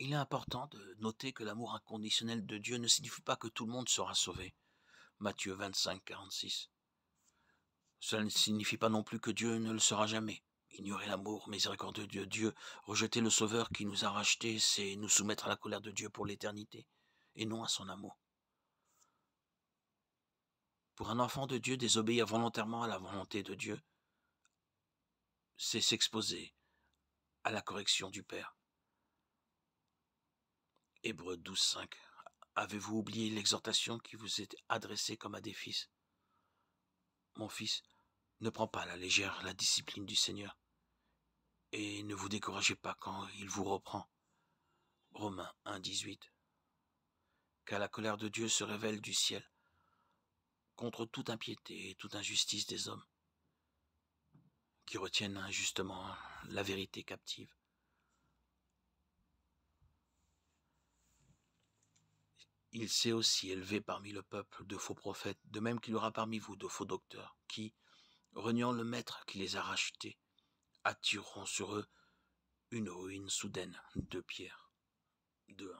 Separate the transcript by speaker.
Speaker 1: il est important de noter que l'amour inconditionnel de Dieu ne signifie pas que tout le monde sera sauvé. Matthieu 25, 46. Cela ne signifie pas non plus que Dieu ne le sera jamais. Ignorer l'amour miséricordieux de Dieu, rejeter le Sauveur qui nous a rachetés, c'est nous soumettre à la colère de Dieu pour l'éternité, et non à son amour. Pour un enfant de Dieu, désobéir volontairement à la volonté de Dieu, c'est s'exposer à la correction du Père. Hébreux 12, 5. Avez-vous oublié l'exhortation qui vous est adressée comme à des fils Mon fils, ne prends pas à la légère la discipline du Seigneur, et ne vous découragez pas quand il vous reprend. Romains 1, 18. Car la colère de Dieu se révèle du ciel contre toute impiété et toute injustice des hommes qui retiennent injustement la vérité captive Il s'est aussi élevé parmi le peuple de faux prophètes, de même qu'il y aura parmi vous de faux docteurs, qui, reniant le maître qui les a rachetés, attireront sur eux une ruine soudaine de pierre. De